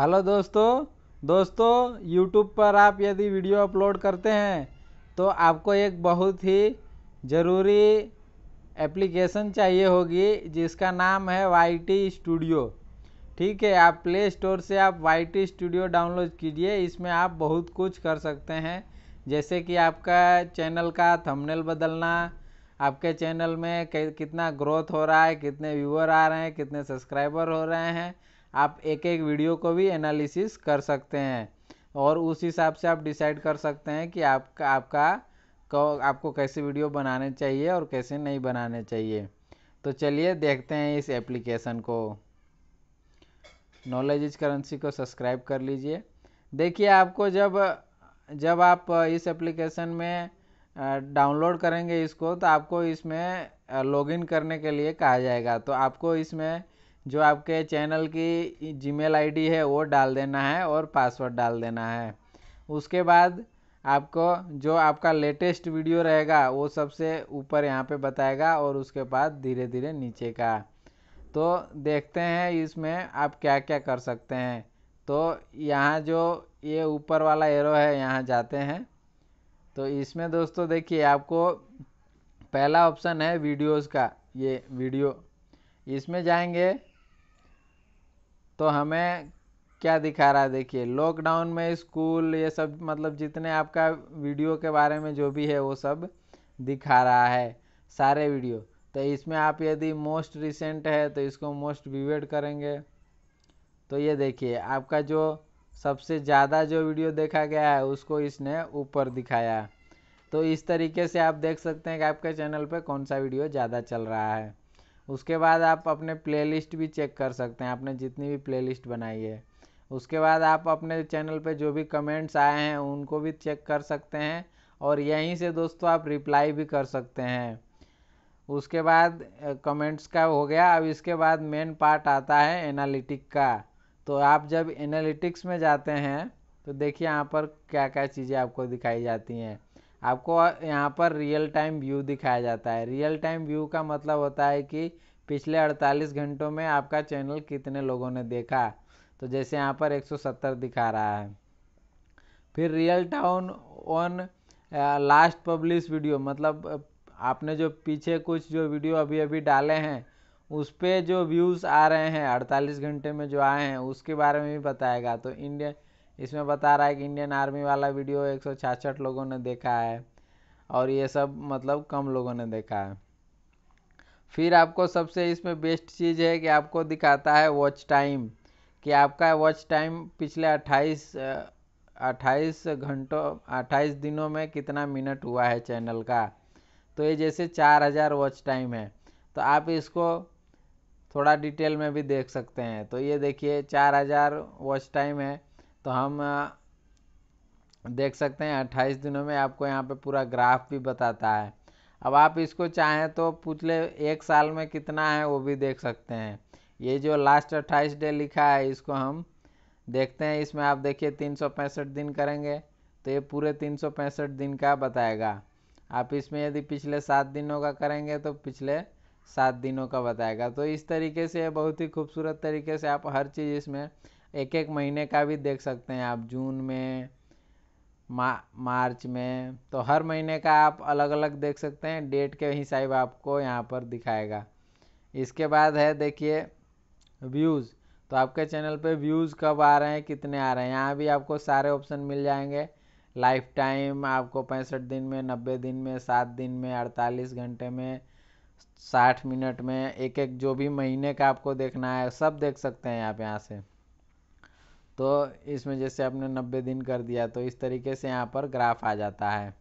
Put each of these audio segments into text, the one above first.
hello दोस्तों दोस्तों YouTube पर आप यदि वीडियो अपलोड करते हैं तो आपको एक बहुत ही ज़रूरी एप्लीकेशन चाहिए होगी जिसका नाम है वाई टी स्टूडियो ठीक है आप प्ले स्टोर से आप वाई टी स्टूडियो डाउनलोड कीजिए इसमें आप बहुत कुछ कर सकते हैं जैसे कि आपका चैनल का थंबनेल बदलना आपके चैनल में कितना ग्रोथ हो रहा है कितने व्यूअर आ रहे हैं कितने सब्सक्राइबर हो रहे हैं आप एक एक वीडियो को भी एनालिसिस कर सकते हैं और उस हिसाब से आप डिसाइड कर सकते हैं कि आपका आपका आपको कैसे वीडियो बनाने चाहिए और कैसे नहीं बनाने चाहिए तो चलिए देखते हैं इस एप्लीकेशन को नॉलेज इज करेंसी को सब्सक्राइब कर लीजिए देखिए आपको जब जब आप इस एप्लीकेशन में डाउनलोड करेंगे इसको तो आपको इसमें लॉगिन करने के लिए कहा जाएगा तो आपको इसमें जो आपके चैनल की जीमेल आईडी है वो डाल देना है और पासवर्ड डाल देना है उसके बाद आपको जो आपका लेटेस्ट वीडियो रहेगा वो सबसे ऊपर यहाँ पे बताएगा और उसके बाद धीरे धीरे नीचे का तो देखते हैं इसमें आप क्या क्या कर सकते हैं तो यहाँ जो ये ऊपर वाला एरो है यहाँ जाते हैं तो इसमें दोस्तों देखिए आपको पहला ऑप्शन है वीडियोस का ये वीडियो इसमें जाएंगे तो हमें क्या दिखा रहा है देखिए लॉकडाउन में स्कूल ये सब मतलब जितने आपका वीडियो के बारे में जो भी है वो सब दिखा रहा है सारे वीडियो तो इसमें आप यदि मोस्ट रिसेंट है तो इसको मोस्ट विवेड करेंगे तो ये देखिए आपका जो सबसे ज़्यादा जो वीडियो देखा गया है उसको इसने ऊपर दिखाया तो इस तरीके से आप देख सकते हैं कि आपके चैनल पे कौन सा वीडियो ज़्यादा चल रहा है उसके बाद आप अपने प्लेलिस्ट भी चेक कर सकते हैं आपने जितनी भी प्लेलिस्ट बनाई है उसके बाद आप अपने चैनल पे जो भी कमेंट्स आए हैं उनको भी चेक कर सकते हैं और यहीं से दोस्तों आप रिप्लाई भी कर सकते हैं उसके बाद कमेंट्स का हो गया अब इसके बाद मेन पार्ट आता है एनालिटिक का तो आप जब एनालिटिक्स में जाते हैं तो देखिए यहाँ पर क्या क्या चीज़ें आपको दिखाई जाती हैं आपको यहाँ पर रियल टाइम व्यू दिखाया जाता है रियल टाइम व्यू का मतलब होता है कि पिछले 48 घंटों में आपका चैनल कितने लोगों ने देखा तो जैसे यहाँ पर 170 दिखा रहा है फिर real town on last publish video मतलब आपने जो पीछे कुछ जो वीडियो अभी अभी डाले हैं उस पर जो व्यूज़ आ रहे हैं 48 घंटे में जो आए हैं उसके बारे में भी बताएगा तो इंडिया इसमें बता रहा है कि इंडियन आर्मी वाला वीडियो एक लोगों ने देखा है और ये सब मतलब कम लोगों ने देखा है फिर आपको सबसे इसमें बेस्ट चीज़ है कि आपको दिखाता है वॉच टाइम कि आपका वॉच टाइम पिछले 28 28 घंटों 28 दिनों में कितना मिनट हुआ है चैनल का तो ये जैसे 4000 वॉच टाइम है तो आप इसको थोड़ा डिटेल में भी देख सकते हैं तो ये देखिए 4000 वॉच टाइम है तो हम देख सकते हैं अट्ठाईस दिनों में आपको यहाँ पे पूरा ग्राफ भी बताता है अब आप इसको चाहें तो पिछले एक साल में कितना है वो भी देख सकते हैं ये जो लास्ट अट्ठाईस डे लिखा है इसको हम देखते हैं इसमें आप देखिए तीन दिन करेंगे तो ये पूरे तीन दिन का बताएगा आप इसमें यदि पिछले सात दिनों का करेंगे तो पिछले सात दिनों का बताएगा तो इस तरीके से बहुत ही खूबसूरत तरीके से आप हर चीज़ इसमें एक एक महीने का भी देख सकते हैं आप जून में मा, मार्च में तो हर महीने का आप अलग अलग देख सकते हैं डेट के हिसाब आपको यहाँ पर दिखाएगा इसके बाद है देखिए व्यूज़ तो आपके चैनल पे व्यूज़ कब आ रहे हैं कितने आ रहे हैं यहाँ भी आपको सारे ऑप्शन मिल जाएंगे लाइफ टाइम आपको पैंसठ दिन में नब्बे दिन में सात दिन में अड़तालीस घंटे में साठ मिनट में एक एक जो भी महीने का आपको देखना है सब देख सकते हैं आप यहाँ से तो इसमें जैसे आपने नब्बे दिन कर दिया तो इस तरीके से यहाँ पर ग्राफ आ जाता है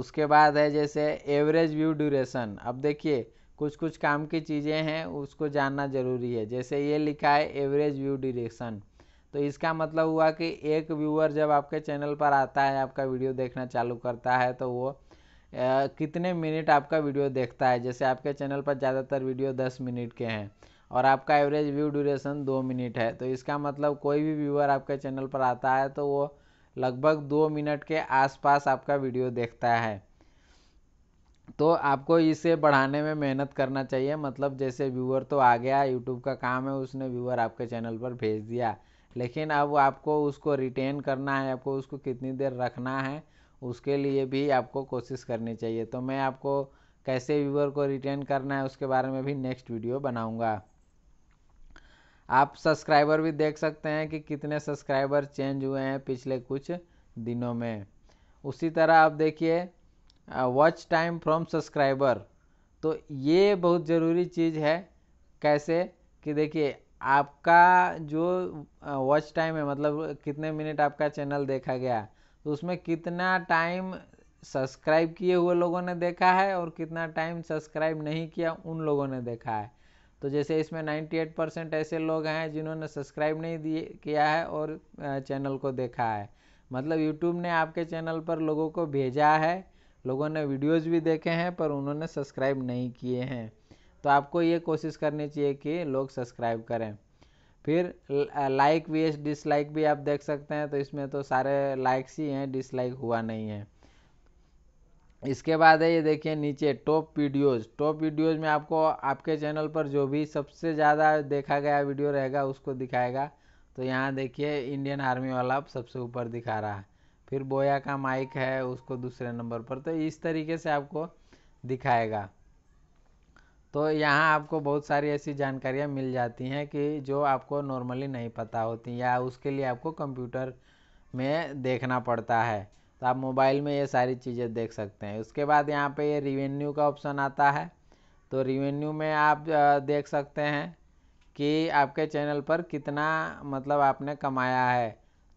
उसके बाद है जैसे एवरेज व्यू ड्यूरेशन अब देखिए कुछ कुछ काम की चीज़ें हैं उसको जानना ज़रूरी है जैसे ये लिखा है एवरेज व्यू ड्यूरेशन तो इसका मतलब हुआ कि एक व्यूअर जब आपके चैनल पर आता है आपका वीडियो देखना चालू करता है तो वो कितने मिनट आपका वीडियो देखता है जैसे आपके चैनल पर ज़्यादातर वीडियो दस मिनट के हैं और आपका एवरेज व्यू ड्यूरेशन दो मिनट है तो इसका मतलब कोई भी व्यूअर आपके चैनल पर आता है तो वो लगभग दो मिनट के आसपास आपका वीडियो देखता है तो आपको इसे बढ़ाने में मेहनत करना चाहिए मतलब जैसे व्यूअर तो आ गया यूट्यूब का काम है उसने व्यूअर आपके चैनल पर भेज दिया लेकिन अब आपको उसको रिटेन करना है आपको उसको कितनी देर रखना है उसके लिए भी आपको कोशिश करनी चाहिए तो मैं आपको कैसे व्यूअर को रिटेन करना है उसके बारे में भी नेक्स्ट वीडियो बनाऊँगा आप सब्सक्राइबर भी देख सकते हैं कि कितने सब्सक्राइबर चेंज हुए हैं पिछले कुछ दिनों में उसी तरह आप देखिए वॉच टाइम फ्रॉम सब्सक्राइबर तो ये बहुत ज़रूरी चीज़ है कैसे कि देखिए आपका जो वॉच टाइम है मतलब कितने मिनट आपका चैनल देखा गया तो उसमें कितना टाइम सब्सक्राइब किए हुए लोगों ने देखा है और कितना टाइम सब्सक्राइब नहीं किया उन लोगों ने देखा है तो जैसे इसमें 98 परसेंट ऐसे लोग हैं जिन्होंने सब्सक्राइब नहीं दिए किया है और चैनल को देखा है मतलब यूट्यूब ने आपके चैनल पर लोगों को भेजा है लोगों ने वीडियोस भी देखे हैं पर उन्होंने सब्सक्राइब नहीं किए हैं तो आपको ये कोशिश करनी चाहिए कि लोग सब्सक्राइब करें फिर लाइक वी एस डिसलाइक भी आप देख सकते हैं तो इसमें तो सारे लाइक्स ही हैं डिसलाइक हुआ नहीं है इसके बाद है ये देखिए नीचे टॉप वीडियोस टॉप वीडियोस में आपको आपके चैनल पर जो भी सबसे ज़्यादा देखा गया वीडियो रहेगा उसको दिखाएगा तो यहाँ देखिए इंडियन आर्मी वाला सबसे ऊपर दिखा रहा है फिर बोया का माइक है उसको दूसरे नंबर पर तो इस तरीके से आपको दिखाएगा तो यहाँ आपको बहुत सारी ऐसी जानकारियाँ मिल जाती हैं कि जो आपको नॉर्मली नहीं पता होती या उसके लिए आपको कंप्यूटर में देखना पड़ता है तो आप मोबाइल में ये सारी चीज़ें देख सकते हैं उसके बाद यहाँ पे ये रिवेन्यू का ऑप्शन आता है तो रिवेन्यू में आप देख सकते हैं कि आपके चैनल पर कितना मतलब आपने कमाया है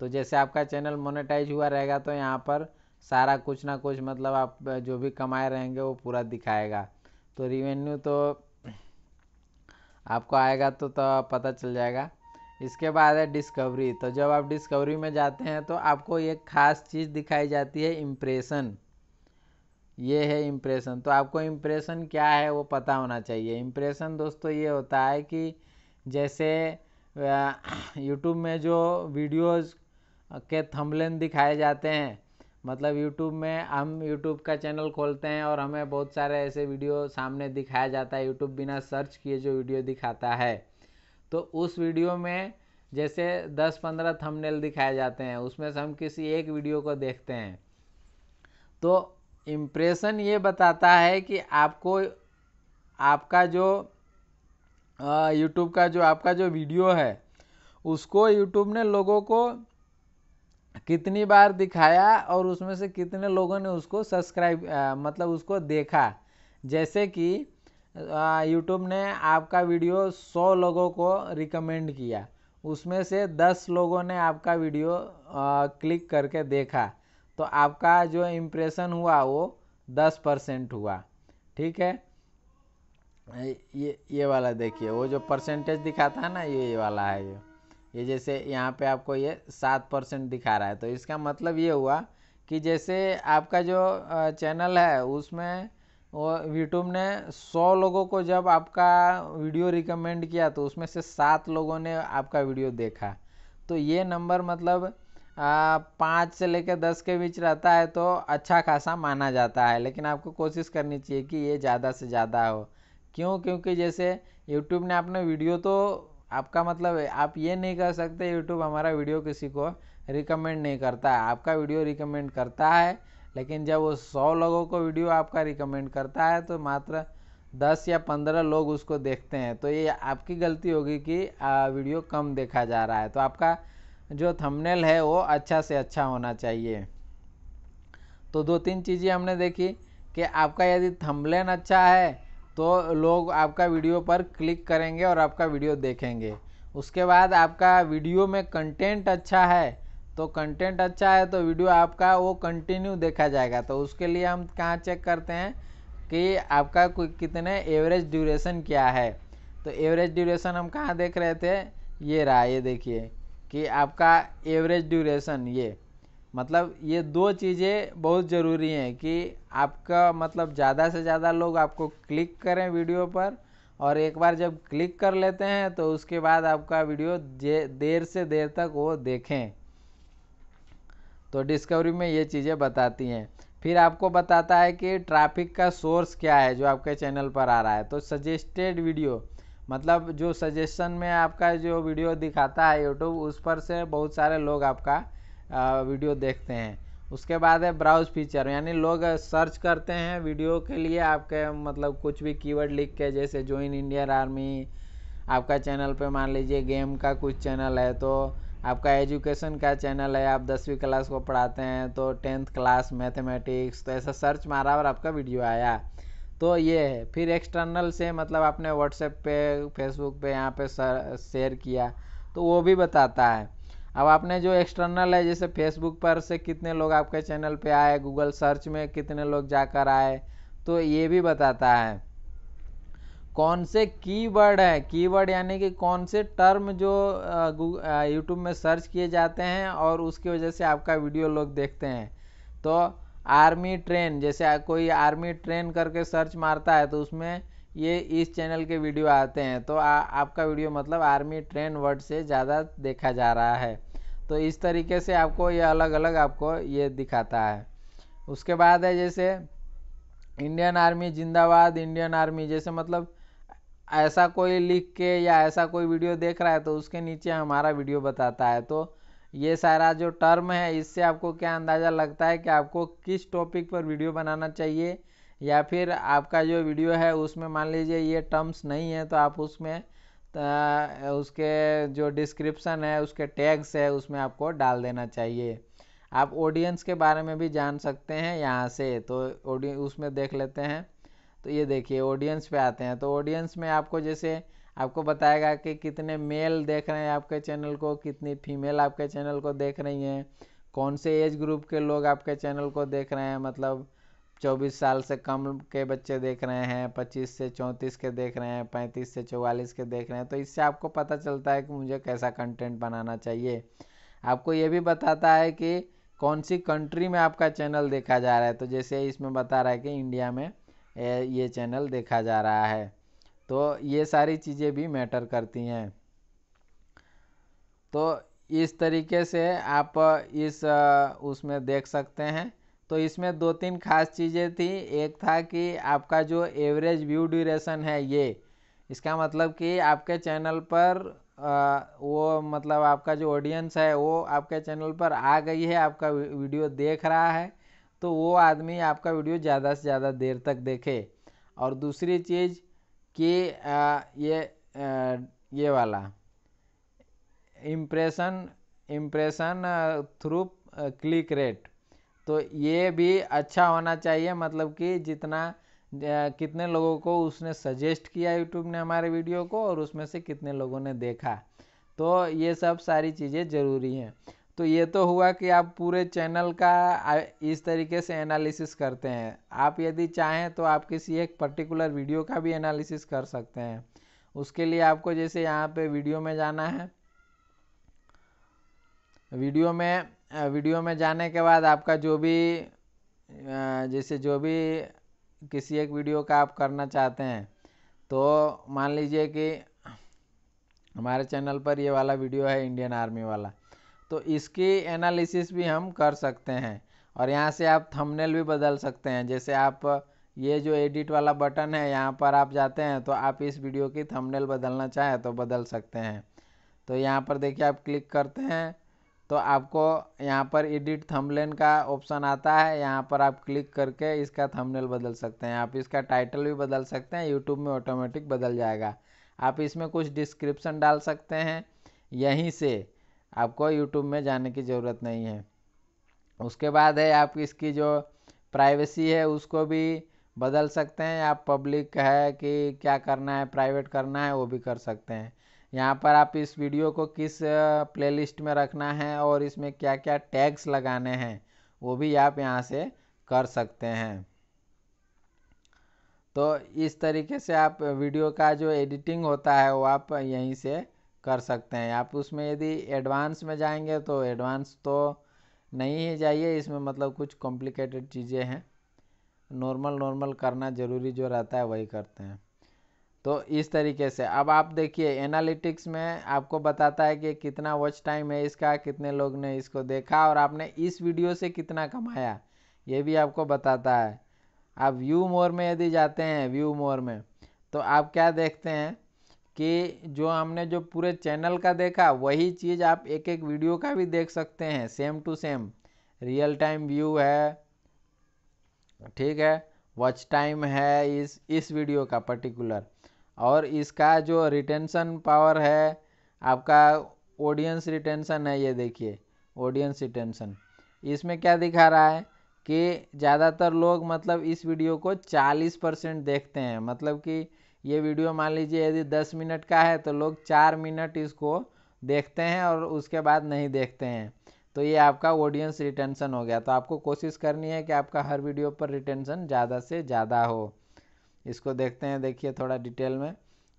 तो जैसे आपका चैनल मोनेटाइज हुआ रहेगा तो यहाँ पर सारा कुछ ना कुछ मतलब आप जो भी कमाए रहेंगे वो पूरा दिखाएगा तो रिवेन्यू तो आपको आएगा तो, तो पता चल जाएगा इसके बाद है डिस्कवरी तो जब आप डिस्कवरी में जाते हैं तो आपको एक ख़ास चीज़ दिखाई जाती है इम्प्रेशन ये है इम्प्रेशन तो आपको इम्प्रेशन क्या है वो पता होना चाहिए इम्प्रेशन दोस्तों ये होता है कि जैसे यूट्यूब में जो वीडियोस के थंबलेन दिखाए जाते हैं मतलब यूट्यूब में हम यूट्यूब का चैनल खोलते हैं और हमें बहुत सारे ऐसे वीडियो सामने दिखाया जाता है यूट्यूब बिना सर्च किए जो वीडियो दिखाता है तो उस वीडियो में जैसे 10-15 थंबनेल दिखाए जाते हैं उसमें से हम किसी एक वीडियो को देखते हैं तो इम्प्रेशन ये बताता है कि आपको आपका जो यूट्यूब का जो आपका जो वीडियो है उसको यूट्यूब ने लोगों को कितनी बार दिखाया और उसमें से कितने लोगों ने उसको सब्सक्राइब मतलब उसको देखा जैसे कि यूट्यूब ने आपका वीडियो 100 लोगों को रिकमेंड किया उसमें से 10 लोगों ने आपका वीडियो आ, क्लिक करके देखा तो आपका जो इम्प्रेशन हुआ वो 10 परसेंट हुआ ठीक है ये ये वाला देखिए वो जो परसेंटेज दिखाता है ना ये ये वाला है ये ये जैसे यहाँ पे आपको ये सात परसेंट दिखा रहा है तो इसका मतलब ये हुआ कि जैसे आपका जो चैनल है उसमें और यूट्यूब ने सौ लोगों को जब आपका वीडियो रिकमेंड किया तो उसमें से सात लोगों ने आपका वीडियो देखा तो ये नंबर मतलब पाँच से लेकर दस के बीच रहता है तो अच्छा खासा माना जाता है लेकिन आपको कोशिश करनी चाहिए कि ये ज़्यादा से ज़्यादा हो क्यों क्योंकि जैसे यूट्यूब ने आपने वीडियो तो आपका मतलब आप ये नहीं कर सकते यूट्यूब हमारा वीडियो किसी को रिकमेंड नहीं करता है आपका वीडियो रिकमेंड करता है लेकिन जब वो सौ लोगों को वीडियो आपका रिकमेंड करता है तो मात्र दस या पंद्रह लोग उसको देखते हैं तो ये आपकी गलती होगी कि वीडियो कम देखा जा रहा है तो आपका जो थंबनेल है वो अच्छा से अच्छा होना चाहिए तो दो तीन चीज़ें हमने देखी कि आपका यदि थंबनेल अच्छा है तो लोग आपका वीडियो पर क्लिक करेंगे और आपका वीडियो देखेंगे उसके बाद आपका वीडियो में कंटेंट अच्छा है तो कंटेंट अच्छा है तो वीडियो आपका वो कंटिन्यू देखा जाएगा तो उसके लिए हम कहाँ चेक करते हैं कि आपका कितने एवरेज ड्यूरेशन क्या है तो एवरेज ड्यूरेशन हम कहाँ देख रहे थे ये रहा ये देखिए कि आपका एवरेज ड्यूरेशन ये मतलब ये दो चीज़ें बहुत ज़रूरी हैं कि आपका मतलब ज़्यादा से ज़्यादा लोग आपको क्लिक करें वीडियो पर और एक बार जब क्लिक कर लेते हैं तो उसके बाद आपका वीडियो देर से देर तक वो देखें तो डिस्कवरी में ये चीज़ें बताती हैं फिर आपको बताता है कि ट्रैफिक का सोर्स क्या है जो आपके चैनल पर आ रहा है तो सजेस्टेड वीडियो मतलब जो सजेशन में आपका जो वीडियो दिखाता है यूट्यूब उस पर से बहुत सारे लोग आपका वीडियो देखते हैं उसके बाद है ब्राउज फीचर यानी लोग सर्च करते हैं वीडियो के लिए आपके मतलब कुछ भी कीवर्ड लिख के जैसे ज्वाइन इंडियन आर्मी आपका चैनल पे मान लीजिए गेम का कुछ चैनल है तो आपका एजुकेशन का चैनल है आप दसवीं क्लास को पढ़ाते हैं तो टेंथ क्लास मैथमेटिक्स तो ऐसा सर्च मारा और आपका वीडियो आया तो ये है फिर एक्सटर्नल से मतलब आपने व्हाट्सएप पे फेसबुक पे यहाँ पे शेयर किया तो वो भी बताता है अब आपने जो एक्सटर्नल है जैसे फेसबुक पर से कितने लोग आपके चैनल पे आए गूगल सर्च में कितने लोग जाकर आए तो ये भी बताता है कौन से कीवर्ड हैं कीवर्ड यानी कि कौन से टर्म जो यूट्यूब में सर्च किए जाते हैं और उसकी वजह से आपका वीडियो लोग देखते हैं तो आर्मी ट्रेन जैसे कोई आर्मी ट्रेन करके सर्च मारता है तो उसमें ये इस चैनल के वीडियो आते हैं तो आ, आपका वीडियो मतलब आर्मी ट्रेन वर्ड से ज़्यादा देखा जा रहा है तो इस तरीके से आपको ये अलग अलग आपको ये दिखाता है उसके बाद है जैसे इंडियन आर्मी जिंदाबाद इंडियन आर्मी जैसे मतलब ऐसा कोई लिख के या ऐसा कोई वीडियो देख रहा है तो उसके नीचे हमारा वीडियो बताता है तो ये सारा जो टर्म है इससे आपको क्या अंदाज़ा लगता है कि आपको किस टॉपिक पर वीडियो बनाना चाहिए या फिर आपका जो वीडियो है उसमें मान लीजिए ये टर्म्स नहीं है तो आप उसमें उसके जो डिस्क्रिप्शन है उसके टैग्स है उसमें आपको डाल देना चाहिए आप ऑडियंस के बारे में भी जान सकते हैं यहाँ से तो ऑडियंस उसमें देख लेते हैं तो ये देखिए ऑडियंस पे आते हैं तो ऑडियंस में आपको जैसे आपको बताएगा कि कितने मेल देख रहे हैं आपके चैनल को कितनी फीमेल आपके चैनल को देख रही हैं कौन से एज ग्रुप के लोग आपके चैनल को देख रहे हैं मतलब 24 साल से कम के बच्चे देख रहे हैं 25 से 34 के देख रहे हैं 35 से 44 के देख रहे हैं तो इससे आपको पता चलता है कि मुझे कैसा कंटेंट बनाना चाहिए आपको ये भी बताता है कि कौन सी कंट्री में आपका चैनल देखा जा रहा है तो जैसे इसमें बता रहा है कि इंडिया में ये चैनल देखा जा रहा है तो ये सारी चीज़ें भी मैटर करती हैं तो इस तरीके से आप इस उसमें देख सकते हैं तो इसमें दो तीन खास चीज़ें थी एक था कि आपका जो एवरेज व्यू ड्यूरेशन है ये इसका मतलब कि आपके चैनल पर वो मतलब आपका जो ऑडियंस है वो आपके चैनल पर आ गई है आपका वीडियो देख रहा है तो वो आदमी आपका वीडियो ज़्यादा से ज़्यादा देर तक देखे और दूसरी चीज़ कि आ, ये आ, ये वाला impression impression through click rate तो ये भी अच्छा होना चाहिए मतलब कि जितना कितने लोगों को उसने सजेस्ट किया यूट्यूब ने हमारे वीडियो को और उसमें से कितने लोगों ने देखा तो ये सब सारी चीज़ें ज़रूरी हैं तो ये तो हुआ कि आप पूरे चैनल का इस तरीके से एनालिसिस करते हैं आप यदि चाहें तो आप किसी एक पर्टिकुलर वीडियो का भी एनालिसिस कर सकते हैं उसके लिए आपको जैसे यहाँ पे वीडियो में जाना है वीडियो में वीडियो में जाने के बाद आपका जो भी जैसे जो भी किसी एक वीडियो का आप करना चाहते हैं तो मान लीजिए कि हमारे चैनल पर ये वाला वीडियो है इंडियन आर्मी वाला तो इसकी एनालिसिस भी हम कर सकते हैं और यहाँ से आप थंबनेल भी बदल सकते हैं जैसे आप ये जो एडिट वाला बटन है यहाँ पर आप जाते हैं तो आप इस वीडियो की थंबनेल बदलना चाहें तो बदल सकते हैं तो यहाँ पर देखिए आप क्लिक करते हैं तो आपको यहाँ पर एडिट थंबनेल का ऑप्शन आता है यहाँ पर आप क्लिक करके इसका थंबनेल बदल सकते हैं आप इसका टाइटल भी बदल सकते हैं यूट्यूब में ऑटोमेटिक बदल जाएगा आप इसमें कुछ डिस्क्रिप्शन डाल सकते हैं यहीं से आपको यूट्यूब में जाने की ज़रूरत नहीं है उसके बाद है आप इसकी जो प्राइवेसी है उसको भी बदल सकते हैं आप पब्लिक है कि क्या करना है प्राइवेट करना है वो भी कर सकते हैं यहाँ पर आप इस वीडियो को किस प्लेलिस्ट में रखना है और इसमें क्या क्या टैग्स लगाने हैं वो भी आप यहाँ से कर सकते हैं तो इस तरीके से आप वीडियो का जो एडिटिंग होता है वो आप यहीं से कर सकते हैं आप उसमें यदि एडवांस में जाएंगे तो एडवांस तो नहीं ही जाइए इसमें मतलब कुछ कॉम्प्लिकेटेड चीज़ें हैं नॉर्मल नॉर्मल करना ज़रूरी जो रहता है वही करते हैं तो इस तरीके से अब आप देखिए एनालिटिक्स में आपको बताता है कि कितना वॉच टाइम है इसका कितने लोग ने इसको देखा और आपने इस वीडियो से कितना कमाया ये भी आपको बताता है आप व्यू मोर में यदि जाते हैं व्यू मोर में तो आप क्या देखते हैं कि जो हमने जो पूरे चैनल का देखा वही चीज़ आप एक एक वीडियो का भी देख सकते हैं same to same real time view है ठीक है वॉच टाइम है इस इस वीडियो का पर्टिकुलर और इसका जो रिटेंशन पावर है आपका ऑडियंस रिटेंशन है ये देखिए ऑडियंस रिटेंशन इसमें क्या दिखा रहा है कि ज़्यादातर लोग मतलब इस वीडियो को 40 परसेंट देखते हैं मतलब कि ये वीडियो मान लीजिए यदि दस मिनट का है तो लोग चार मिनट इसको देखते हैं और उसके बाद नहीं देखते हैं तो ये आपका ऑडियंस रिटेंशन हो गया तो आपको कोशिश करनी है कि आपका हर वीडियो पर रिटेंशन ज़्यादा से ज़्यादा हो इसको देखते हैं देखिए थोड़ा डिटेल में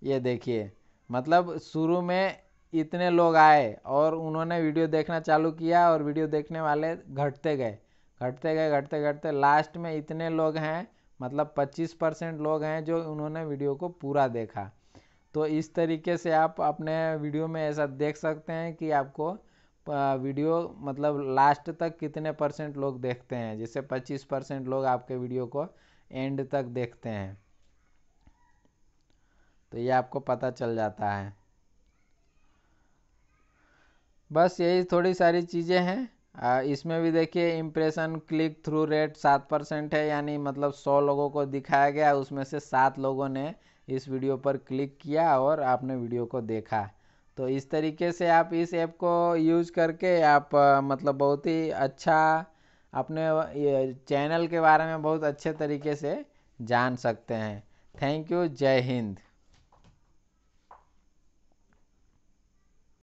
ये देखिए मतलब शुरू में इतने लोग आए और उन्होंने वीडियो देखना चालू किया और वीडियो देखने वाले घटते गए घटते गए घटते घटते लास्ट में इतने लोग हैं मतलब 25 परसेंट लोग हैं जो उन्होंने वीडियो को पूरा देखा तो इस तरीके से आप अपने वीडियो में ऐसा देख सकते हैं कि आपको वीडियो मतलब लास्ट तक कितने परसेंट लोग देखते हैं जैसे 25 परसेंट लोग आपके वीडियो को एंड तक देखते हैं तो ये आपको पता चल जाता है बस यही थोड़ी सारी चीज़ें हैं इसमें भी देखिए इम्प्रेशन क्लिक थ्रू रेट सात परसेंट है यानी मतलब सौ लोगों को दिखाया गया उसमें से सात लोगों ने इस वीडियो पर क्लिक किया और आपने वीडियो को देखा तो इस तरीके से आप इस ऐप को यूज़ करके आप मतलब बहुत ही अच्छा अपने चैनल के बारे में बहुत अच्छे तरीके से जान सकते हैं थैंक यू जय हिंद